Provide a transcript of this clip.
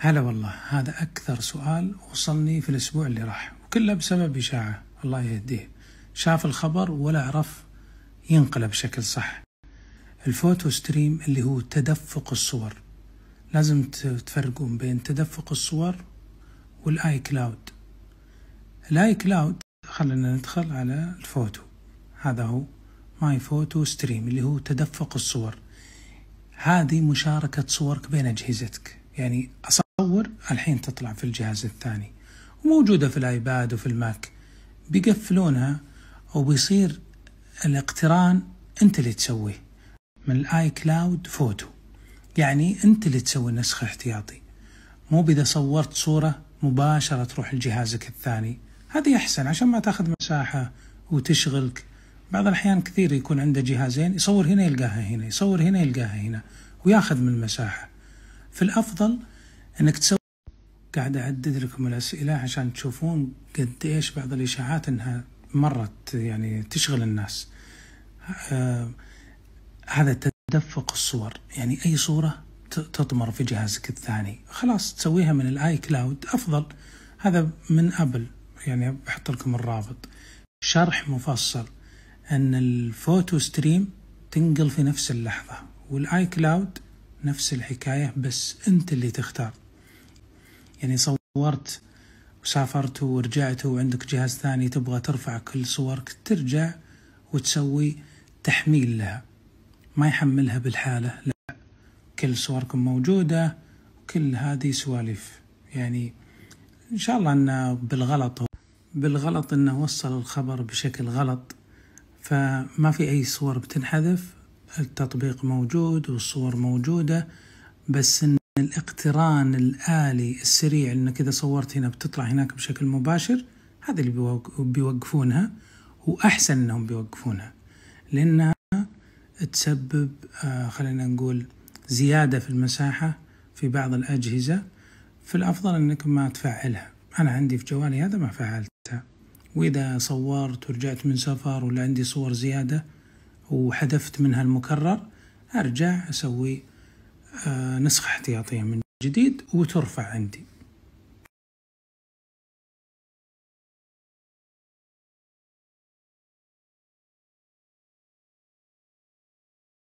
هلا والله هذا أكثر سؤال وصلني في الأسبوع اللي راح وكله بسبب إشاعة الله يهديه شاف الخبر ولا عرف ينقله بشكل صح الفوتو ستريم اللي هو تدفق الصور لازم تفرقون بين تدفق الصور والاي كلاود الاي كلاود خلينا ندخل على الفوتو هذا هو ماي فوتو ستريم اللي هو تدفق الصور هذه مشاركة صورك بين أجهزتك يعني أصلا تصور الحين تطلع في الجهاز الثاني وموجودة في الايباد وفي الماك بيقفلونها وبيصير الاقتران انت اللي تسويه من الاي كلاود فوتو يعني انت اللي تسوي نسخ احتياطي مو بإذا صورت صورة مباشرة تروح لجهازك الثاني هذه أحسن عشان ما تاخذ مساحة وتشغلك بعض الأحيان كثير يكون عنده جهازين يصور هنا يلقاها هنا يصور هنا يلقاها هنا وياخذ من المساحة في الأفضل انك تسوي قاعد اعدد لكم الاسئله عشان تشوفون قد ايش بعض الاشاعات انها مرت يعني تشغل الناس آه هذا تدفق الصور يعني اي صوره تطمر في جهازك الثاني خلاص تسويها من الاي كلاود افضل هذا من ابل يعني بحط لكم الرابط شرح مفصل ان الفوتو ستريم تنقل في نفس اللحظه والاي كلاود نفس الحكايه بس انت اللي تختار يعني صورت وسافرت ورجعت وعندك جهاز ثاني تبغى ترفع كل صورك ترجع وتسوي تحميل لها ما يحملها بالحالة لا كل صوركم موجودة وكل هذه سواليف يعني إن شاء الله أنه بالغلط بالغلط أنه وصل الخبر بشكل غلط فما في أي صور بتنحذف التطبيق موجود والصور موجودة بس إن الاقتران الآلي السريع انك إذا صورت هنا بتطلع هناك بشكل مباشر هذا اللي بيوقفونها وأحسن أنهم بيوقفونها لأنها تسبب آه خلينا نقول زيادة في المساحة في بعض الأجهزة فالأفضل أنك ما تفعلها أنا عندي في جوالي هذا ما فعلتها وإذا صورت ورجعت من سفر ولا عندي صور زيادة وحذفت منها المكرر أرجع أسوي آه، نسخة احتياطية من جديد وترفع عندي